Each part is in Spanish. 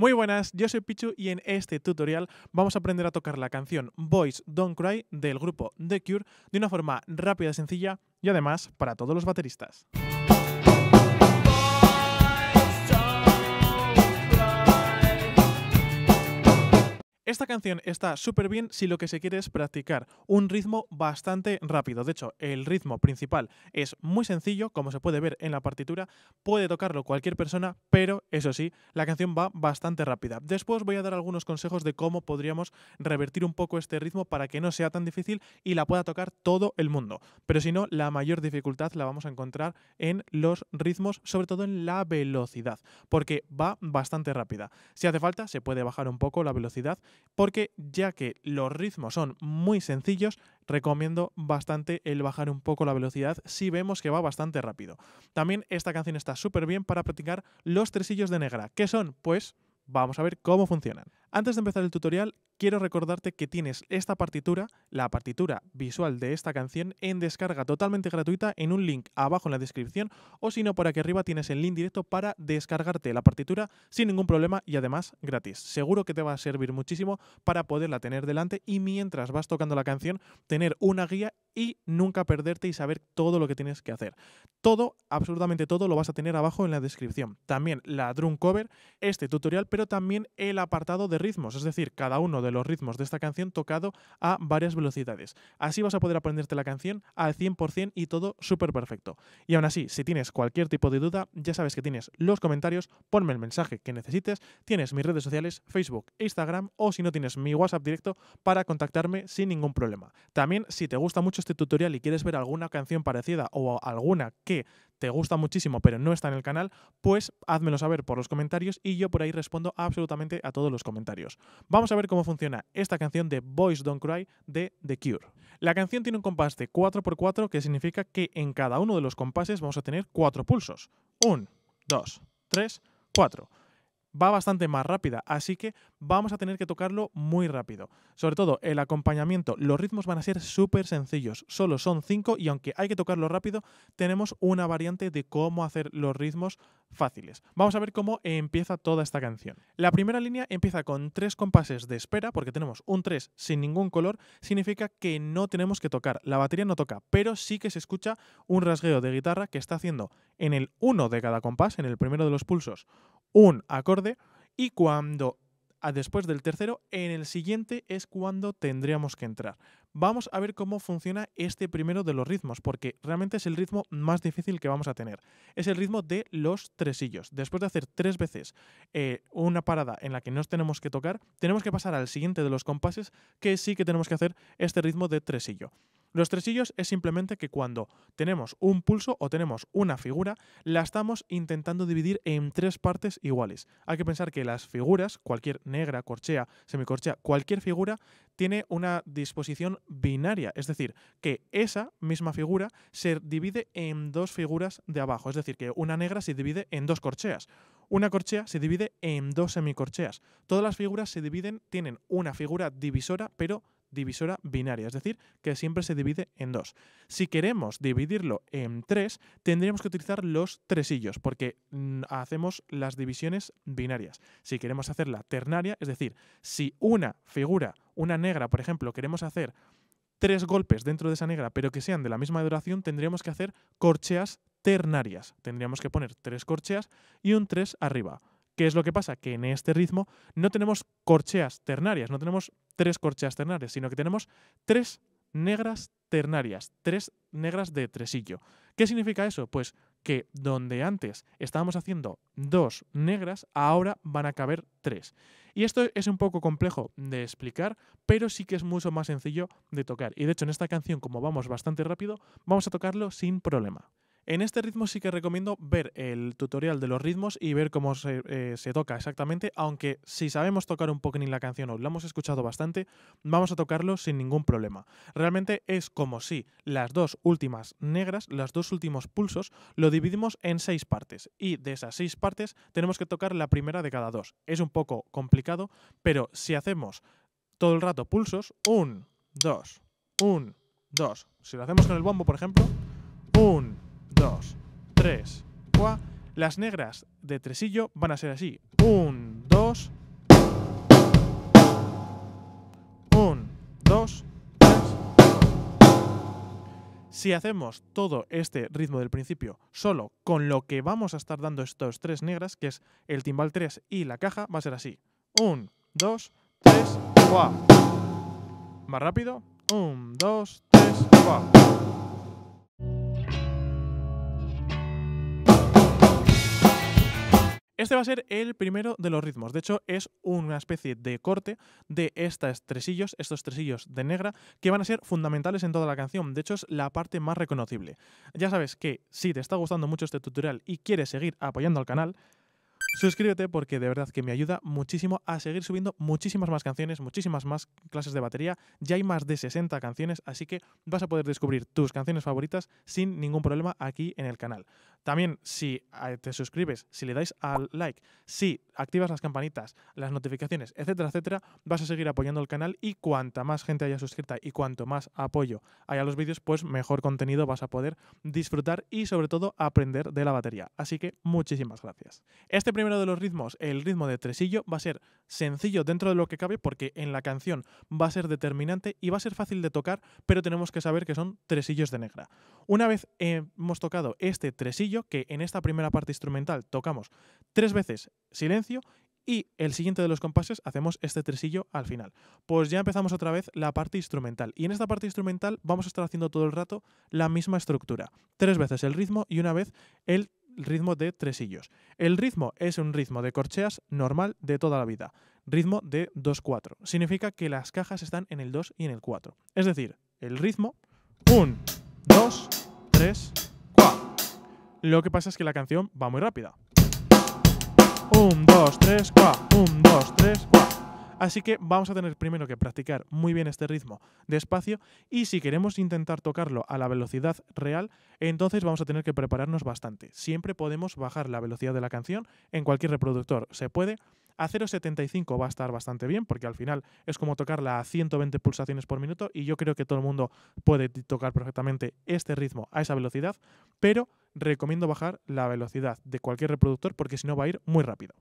Muy buenas, yo soy Pichu y en este tutorial vamos a aprender a tocar la canción Boys Don't Cry del grupo The Cure de una forma rápida, y sencilla y además para todos los bateristas. Esta canción está súper bien si lo que se quiere es practicar un ritmo bastante rápido. De hecho, el ritmo principal es muy sencillo, como se puede ver en la partitura, puede tocarlo cualquier persona, pero eso sí, la canción va bastante rápida. Después voy a dar algunos consejos de cómo podríamos revertir un poco este ritmo para que no sea tan difícil y la pueda tocar todo el mundo. Pero si no, la mayor dificultad la vamos a encontrar en los ritmos, sobre todo en la velocidad, porque va bastante rápida. Si hace falta, se puede bajar un poco la velocidad porque ya que los ritmos son muy sencillos, recomiendo bastante el bajar un poco la velocidad si vemos que va bastante rápido. También esta canción está súper bien para practicar los tresillos de negra. ¿Qué son? Pues vamos a ver cómo funcionan. Antes de empezar el tutorial, quiero recordarte que tienes esta partitura, la partitura visual de esta canción, en descarga totalmente gratuita en un link abajo en la descripción o si no, por aquí arriba tienes el link directo para descargarte la partitura sin ningún problema y además gratis. Seguro que te va a servir muchísimo para poderla tener delante y mientras vas tocando la canción, tener una guía y nunca perderte y saber todo lo que tienes que hacer. Todo, absolutamente todo, lo vas a tener abajo en la descripción. También la drum cover, este tutorial, pero también el apartado de ritmos, es decir, cada uno de los ritmos de esta canción tocado a varias velocidades. Así vas a poder aprenderte la canción al 100% y todo súper perfecto. Y aún así, si tienes cualquier tipo de duda, ya sabes que tienes los comentarios, ponme el mensaje que necesites, tienes mis redes sociales, Facebook Instagram, o si no tienes mi WhatsApp directo para contactarme sin ningún problema. También, si te gusta mucho este tutorial y quieres ver alguna canción parecida o alguna que te gusta muchísimo pero no está en el canal, pues házmelo saber por los comentarios y yo por ahí respondo absolutamente a todos los comentarios. Vamos a ver cómo funciona esta canción de Boys Don't Cry de The Cure. La canción tiene un compás de 4x4 que significa que en cada uno de los compases vamos a tener 4 pulsos. 1, 2, 3, 4 va bastante más rápida, así que vamos a tener que tocarlo muy rápido. Sobre todo el acompañamiento, los ritmos van a ser súper sencillos, solo son cinco y aunque hay que tocarlo rápido, tenemos una variante de cómo hacer los ritmos fáciles. Vamos a ver cómo empieza toda esta canción. La primera línea empieza con tres compases de espera, porque tenemos un 3 sin ningún color, significa que no tenemos que tocar, la batería no toca, pero sí que se escucha un rasgueo de guitarra que está haciendo en el 1 de cada compás, en el primero de los pulsos, un acorde y cuando después del tercero, en el siguiente es cuando tendríamos que entrar. Vamos a ver cómo funciona este primero de los ritmos, porque realmente es el ritmo más difícil que vamos a tener. Es el ritmo de los tresillos. Después de hacer tres veces eh, una parada en la que nos tenemos que tocar, tenemos que pasar al siguiente de los compases, que sí que tenemos que hacer este ritmo de tresillo. Los tresillos es simplemente que cuando tenemos un pulso o tenemos una figura, la estamos intentando dividir en tres partes iguales. Hay que pensar que las figuras, cualquier negra, corchea, semicorchea, cualquier figura, tiene una disposición binaria, es decir, que esa misma figura se divide en dos figuras de abajo, es decir, que una negra se divide en dos corcheas. Una corchea se divide en dos semicorcheas. Todas las figuras se dividen, tienen una figura divisora, pero divisora binaria, es decir, que siempre se divide en dos. Si queremos dividirlo en tres, tendríamos que utilizar los tresillos, porque mm, hacemos las divisiones binarias. Si queremos hacerla ternaria, es decir, si una figura, una negra, por ejemplo, queremos hacer tres golpes dentro de esa negra, pero que sean de la misma duración, tendríamos que hacer corcheas ternarias. Tendríamos que poner tres corcheas y un tres arriba. ¿Qué es lo que pasa? Que en este ritmo no tenemos corcheas ternarias, no tenemos tres corcheas ternarias, sino que tenemos tres negras ternarias, tres negras de tresillo. ¿Qué significa eso? Pues que donde antes estábamos haciendo dos negras, ahora van a caber tres. Y esto es un poco complejo de explicar, pero sí que es mucho más sencillo de tocar. Y de hecho en esta canción, como vamos bastante rápido, vamos a tocarlo sin problema. En este ritmo sí que recomiendo ver el tutorial de los ritmos y ver cómo se, eh, toca exactamente, aunque si sabemos tocar un poco en la canción o la hemos escuchado bastante, vamos a tocarlo sin ningún problema. Realmente es como si las dos últimas negras, los dos últimos pulsos, lo dividimos en seis partes y de esas seis partes tenemos que tocar la primera de cada dos. Es un poco complicado, pero si hacemos todo el rato pulsos, un, dos, un, dos. Si lo hacemos con el bombo, por ejemplo, un, 2, 3, 4. Las negras de tresillo van a ser así. 1, 2, 1, 2, 3. Si hacemos todo este ritmo del principio solo con lo que vamos a estar dando estos tres negras, que es el timbal 3 y la caja, va a ser así. 1, 2, 3, 4. Más rápido. 1, 2, 3, 4. Este va a ser el primero de los ritmos. De hecho, es una especie de corte de estas tresillos, estos tresillos de negra, que van a ser fundamentales en toda la canción. De hecho, es la parte más reconocible. Ya sabes que si te está gustando mucho este tutorial y quieres seguir apoyando al canal, Suscríbete porque de verdad que me ayuda muchísimo a seguir subiendo muchísimas más canciones, muchísimas más clases de batería. Ya hay más de 60 canciones, así que vas a poder descubrir tus canciones favoritas sin ningún problema aquí en el canal. También si ah, te suscribes, si le dais al like, si activas las campanitas, las notificaciones, etcétera, etcétera, vas a seguir apoyando el canal y cuanta más gente haya suscrita y cuanto más apoyo haya a los vídeos, pues mejor contenido vas a poder disfrutar y sobre todo aprender de la batería. Así que muchísimas gracias. Este primer de los ritmos, el ritmo de tresillo, va a ser sencillo dentro de lo que cabe porque en la canción va a ser determinante y va a ser fácil de tocar, pero tenemos que saber que son tresillos de negra. Una vez hemos tocado este tresillo, que en esta primera parte instrumental tocamos tres veces silencio y el siguiente de los compases hacemos este tresillo al final. Pues ya empezamos otra vez la parte instrumental. Y en esta parte instrumental vamos a estar haciendo todo el rato la misma estructura. Tres veces el ritmo y una vez el ritmo de tresillos. El ritmo es un ritmo de corcheas normal de toda la vida, ritmo de 2-4. Significa que las cajas están en el 2 y en el 4. Es decir, el ritmo 1, 2, 3, 4. Lo que pasa es que la canción va muy rápida. 1, 2, 3, 4. 1, 2, 3, 4. Así que vamos a tener primero que practicar muy bien este ritmo despacio y si queremos intentar tocarlo a la velocidad real, entonces vamos a tener que prepararnos bastante. Siempre podemos bajar la velocidad de la canción en cualquier reproductor, se puede. A 0.75 va a estar bastante bien porque al final es como tocarla a 120 pulsaciones por minuto y yo creo que todo el mundo puede tocar perfectamente este ritmo a esa velocidad, pero recomiendo bajar la velocidad de cualquier reproductor porque si no va a ir muy rápido.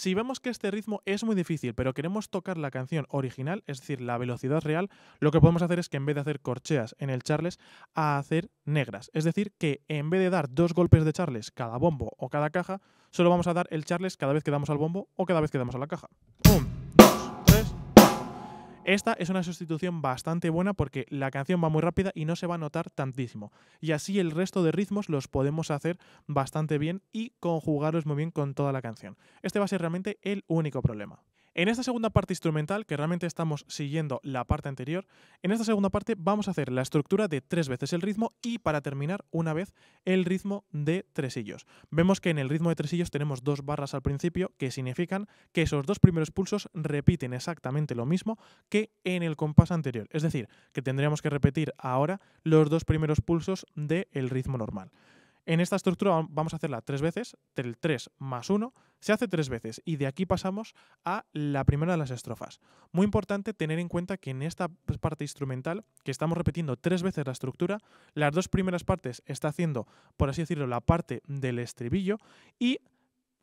Si vemos que este ritmo es muy difícil, pero queremos tocar la canción original, es decir, la velocidad real, lo que podemos hacer es que en vez de hacer corcheas en el charles, a hacer negras. Es decir, que en vez de dar dos golpes de charles cada bombo o cada caja, solo vamos a dar el charles cada vez que damos al bombo o cada vez que damos a la caja. ¡Pum! Esta es una sustitución bastante buena porque la canción va muy rápida y no se va a notar tantísimo. Y así el resto de ritmos los podemos hacer bastante bien y conjugarlos muy bien con toda la canción. Este va a ser realmente el único problema. En esta segunda parte instrumental, que realmente estamos siguiendo la parte anterior, en esta segunda parte vamos a hacer la estructura de tres veces el ritmo y para terminar una vez el ritmo de tresillos. Vemos que en el ritmo de tresillos tenemos dos barras al principio que significan que esos dos primeros pulsos repiten exactamente lo mismo que en el compás anterior. Es decir, que tendríamos que repetir ahora los dos primeros pulsos del ritmo normal. En esta estructura vamos a hacerla tres veces, el 3 más 1 se hace tres veces y de aquí pasamos a la primera de las estrofas. Muy importante tener en cuenta que en esta parte instrumental, que estamos repitiendo tres veces la estructura, las dos primeras partes está haciendo, por así decirlo, la parte del estribillo y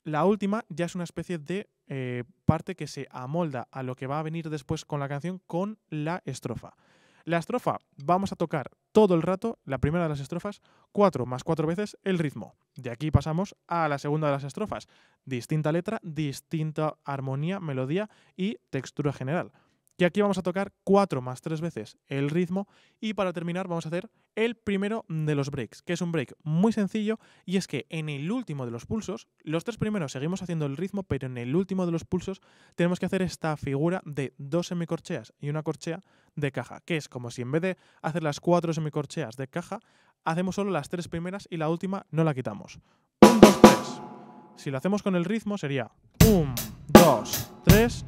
la última ya es una especie de eh, parte que se amolda a lo que va a venir después con la canción con la estrofa. La estrofa, vamos a tocar todo el rato, la primera de las estrofas, cuatro más cuatro veces el ritmo. De aquí pasamos a la segunda de las estrofas. Distinta letra, distinta armonía, melodía y textura general. Y aquí vamos a tocar cuatro más tres veces el ritmo y para terminar vamos a hacer el primero de los breaks, que es un break muy sencillo y es que en el último de los pulsos, los tres primeros seguimos haciendo el ritmo, pero en el último de los pulsos tenemos que hacer esta figura de dos semicorcheas y una corchea de caja, que es como si en vez de hacer las cuatro semicorcheas de caja, hacemos solo las tres primeras y la última no la quitamos. 1, 2, 3. Si lo hacemos con el ritmo sería un, 2, 3,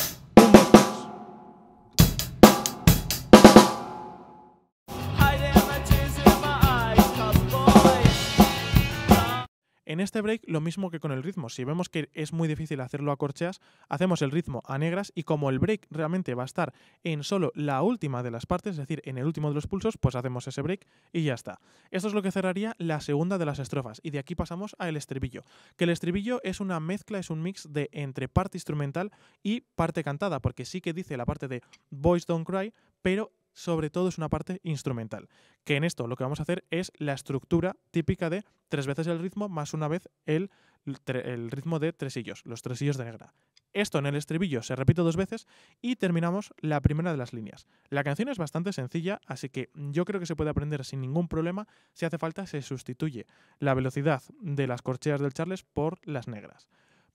En este break lo mismo que con el ritmo. Si vemos que es muy difícil hacerlo a corcheas, hacemos el ritmo a negras y como el break realmente va a estar en solo la última de las partes, es decir, en el último de los pulsos, pues hacemos ese break y ya está. Esto es lo que cerraría la segunda de las estrofas y de aquí pasamos al estribillo. Que el estribillo es una mezcla, es un mix de entre parte instrumental y parte cantada, porque sí que dice la parte de Boys Don't Cry, pero sobre todo es una parte instrumental, que en esto lo que vamos a hacer es la estructura típica de tres veces el ritmo más una vez el, ritmo de tresillos, los tresillos de negra. Esto en el estribillo se repite dos veces y terminamos la primera de las líneas. La canción es bastante sencilla, así que yo creo que se puede aprender sin ningún problema. Si hace falta, se sustituye la velocidad de las corcheas del Charles por las negras.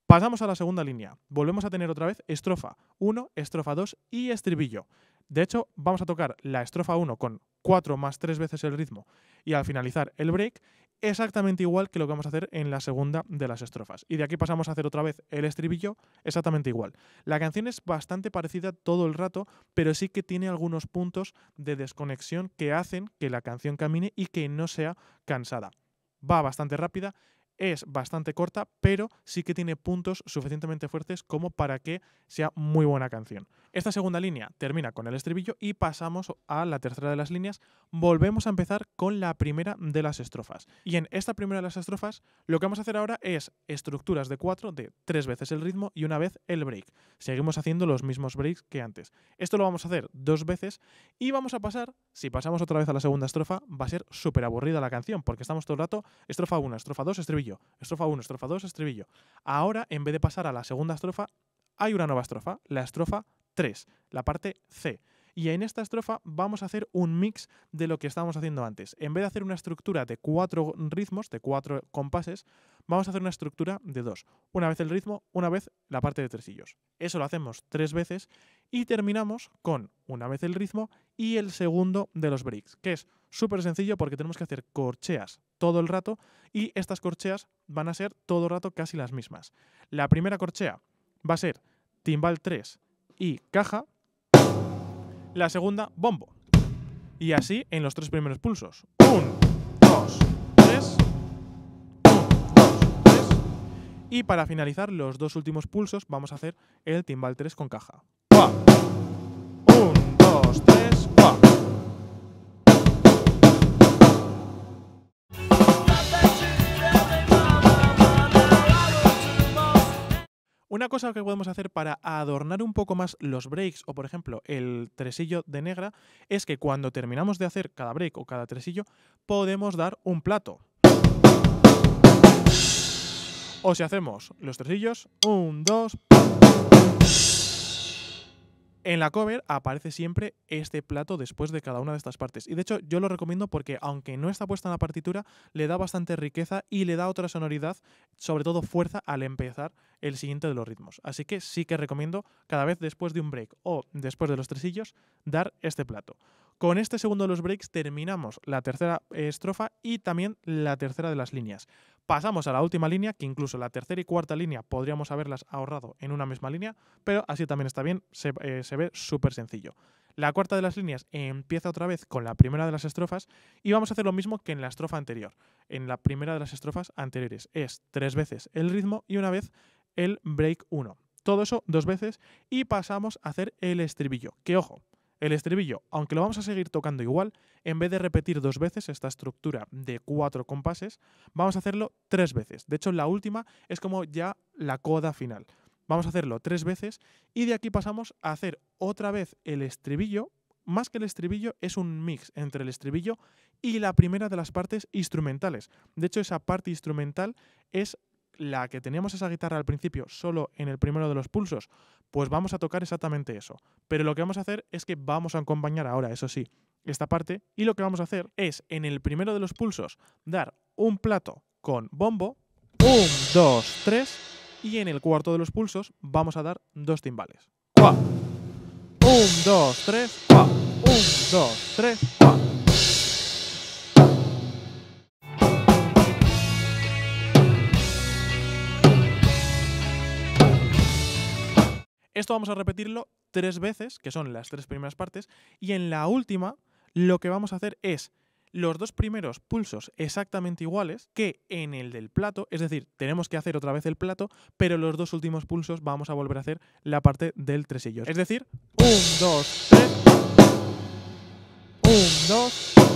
Pasamos a la segunda línea. Volvemos a tener otra vez estrofa 1, estrofa 2 y estribillo. De hecho, vamos a tocar la estrofa 1 con 4 más 3 veces el ritmo y al finalizar el break, exactamente igual que lo que vamos a hacer en la segunda de las estrofas. Y de aquí pasamos a hacer otra vez el estribillo, exactamente igual. La canción es bastante parecida todo el rato, pero sí que tiene algunos puntos de desconexión que hacen que la canción camine y que no sea cansada. Va bastante rápida, es bastante corta, pero sí que tiene puntos suficientemente fuertes como para que sea muy buena canción. Esta segunda línea termina con el estribillo y pasamos a la tercera de las líneas. Volvemos a empezar con la primera de las estrofas. Y en esta primera de las estrofas lo que vamos a hacer ahora es estructuras de cuatro de tres veces el ritmo y una vez el break. Seguimos haciendo los mismos breaks que antes. Esto lo vamos a hacer dos veces y vamos a pasar, si pasamos otra vez a la segunda estrofa, va a ser súper aburrida la canción porque estamos todo el rato estrofa 1, estrofa 2, estribillo, estrofa 1, estrofa 2, estribillo. Ahora, en vez de pasar a la segunda estrofa, hay una nueva estrofa, la estrofa 3, la parte C. Y en esta estrofa vamos a hacer un mix de lo que estábamos haciendo antes. En vez de hacer una estructura de cuatro ritmos, de cuatro compases, vamos a hacer una estructura de dos. Una vez el ritmo, una vez la parte de tresillos. Eso lo hacemos tres veces y terminamos con una vez el ritmo y el segundo de los breaks, que es súper sencillo porque tenemos que hacer corcheas todo el rato y estas corcheas van a ser todo el rato casi las mismas. La primera corchea va a ser timbal 3 y caja, la segunda bombo. Y así en los tres primeros pulsos. 1, 2, 3. 1, 2, 3. Y para finalizar los dos últimos pulsos vamos a hacer el timbal 3 con caja. Una cosa que podemos hacer para adornar un poco más los breaks o, por ejemplo, el tresillo de negra es que cuando terminamos de hacer cada break o cada tresillo, podemos dar un plato. O si hacemos los tresillos, un, dos. En la cover aparece siempre este plato después de cada una de estas partes. Y de hecho yo lo recomiendo porque aunque no está puesta en la partitura, le da bastante riqueza y le da otra sonoridad, sobre todo fuerza al empezar el siguiente de los ritmos. Así que sí que recomiendo cada vez después de un break o después de los tresillos dar este plato. Con este segundo de los breaks terminamos la tercera estrofa y también la tercera de las líneas. Pasamos a la última línea, que incluso la tercera y cuarta línea podríamos haberlas ahorrado en una misma línea, pero así también está bien, eh, se, ve súper sencillo. La cuarta de las líneas empieza otra vez con la primera de las estrofas y vamos a hacer lo mismo que en la estrofa anterior. En la primera de las estrofas anteriores es tres veces el ritmo y una vez el break 1. Todo eso dos veces y pasamos a hacer el estribillo, que ojo, el estribillo, aunque lo vamos a seguir tocando igual, en vez de repetir dos veces esta estructura de cuatro compases, vamos a hacerlo tres veces. De hecho, la última es como ya la coda final. Vamos a hacerlo tres veces y de aquí pasamos a hacer otra vez el estribillo. Más que el estribillo, es un mix entre el estribillo y la primera de las partes instrumentales. De hecho, esa parte instrumental es la que teníamos esa guitarra al principio solo en el primero de los pulsos, pues vamos a tocar exactamente eso. Pero lo que vamos a hacer es que vamos a acompañar ahora, eso sí, esta parte y lo que vamos a hacer es en el primero de los pulsos dar un plato con bombo, un, dos, tres y en el cuarto de los pulsos vamos a dar dos timbales. 1, Un, dos, tres, 2, un, dos, tres, Esto vamos a repetirlo tres veces, que son las tres primeras partes, y en la última lo que vamos a hacer es los dos primeros pulsos exactamente iguales que en el del plato, es decir, tenemos que hacer otra vez el plato, pero los dos últimos pulsos vamos a volver a hacer la parte del tresillo. Es decir, dos, tres. Un, dos, tres.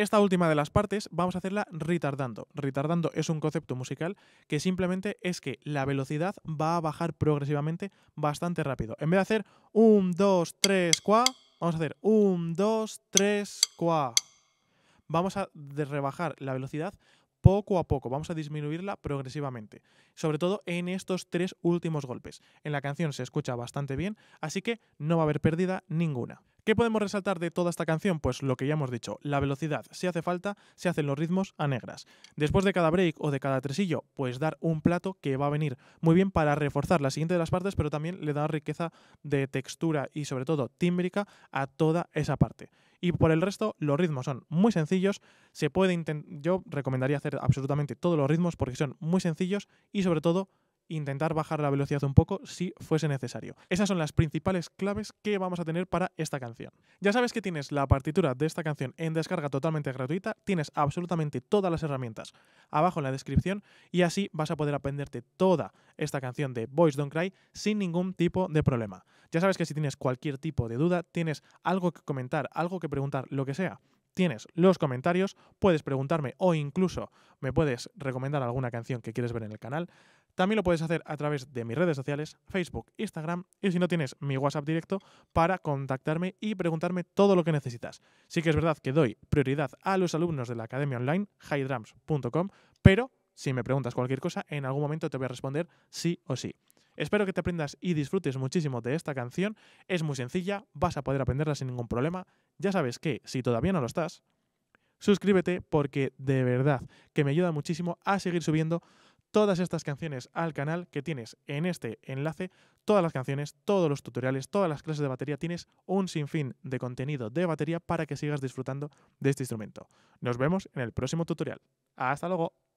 Esta última de las partes vamos a hacerla retardando. Retardando es un concepto musical que simplemente es que la velocidad va a bajar progresivamente bastante rápido. En vez de hacer un, dos, tres, cuá, vamos a hacer un, dos, tres, cuá. Vamos a rebajar la velocidad poco a poco, vamos a disminuirla progresivamente, sobre todo en estos tres últimos golpes. En la canción se escucha bastante bien, así que no va a haber pérdida ninguna. ¿Qué podemos resaltar de toda esta canción? Pues lo que ya hemos dicho, la velocidad, si hace falta, se hacen los ritmos a negras. Después de cada break o de cada tresillo, pues dar un plato que va a venir muy bien para reforzar la siguiente de las partes, pero también le da riqueza de textura y sobre todo tímbrica a toda esa parte. Y por el resto, los ritmos son muy sencillos, se puede yo recomendaría hacer absolutamente todos los ritmos porque son muy sencillos y sobre todo intentar bajar la velocidad un poco si fuese necesario. Esas son las principales claves que vamos a tener para esta canción. Ya sabes que tienes la partitura de esta canción en descarga totalmente gratuita, tienes absolutamente todas las herramientas abajo en la descripción y así vas a poder aprenderte toda esta canción de Boys Don't Cry sin ningún tipo de problema. Ya sabes que si tienes cualquier tipo de duda, tienes algo que comentar, algo que preguntar, lo que sea, tienes los comentarios, puedes preguntarme o incluso me puedes recomendar alguna canción que quieres ver en el canal. También lo puedes hacer a través de mis redes sociales, Facebook, Instagram y si no tienes mi WhatsApp directo para contactarme y preguntarme todo lo que necesitas. Sí que es verdad que doy prioridad a los alumnos de la academia online, highdrums.com, pero si me preguntas cualquier cosa, en algún momento te voy a responder sí o sí. Espero que te aprendas y disfrutes muchísimo de esta canción. Es muy sencilla, vas a poder aprenderla sin ningún problema. Ya sabes que, si todavía no lo estás, suscríbete porque de verdad que me ayuda muchísimo a seguir subiendo todas estas canciones al canal que tienes en este enlace, todas las canciones, todos los tutoriales, todas las clases de batería, tienes un sinfín de contenido de batería para que sigas disfrutando de este instrumento. Nos vemos en el próximo tutorial. Hasta luego.